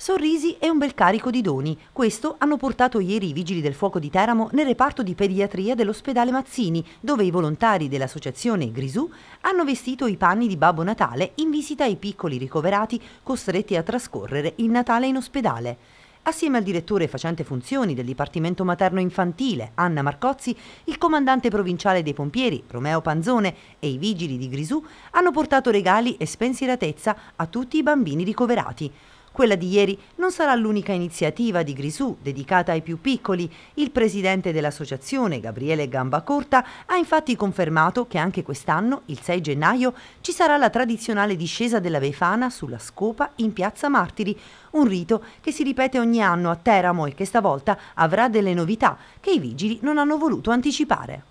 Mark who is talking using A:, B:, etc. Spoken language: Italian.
A: Sorrisi e un bel carico di doni. Questo hanno portato ieri i vigili del fuoco di Teramo nel reparto di pediatria dell'ospedale Mazzini, dove i volontari dell'associazione Grisù hanno vestito i panni di Babbo Natale in visita ai piccoli ricoverati costretti a trascorrere il Natale in ospedale. Assieme al direttore facente funzioni del Dipartimento Materno Infantile, Anna Marcozzi, il comandante provinciale dei pompieri, Romeo Panzone, e i vigili di Grisù hanno portato regali e spensieratezza a tutti i bambini ricoverati. Quella di ieri non sarà l'unica iniziativa di Grisù dedicata ai più piccoli. Il presidente dell'associazione, Gabriele Gambacorta, ha infatti confermato che anche quest'anno, il 6 gennaio, ci sarà la tradizionale discesa della Befana sulla scopa in Piazza Martiri, un rito che si ripete ogni anno a Teramo e che stavolta avrà delle novità che i vigili non hanno voluto anticipare.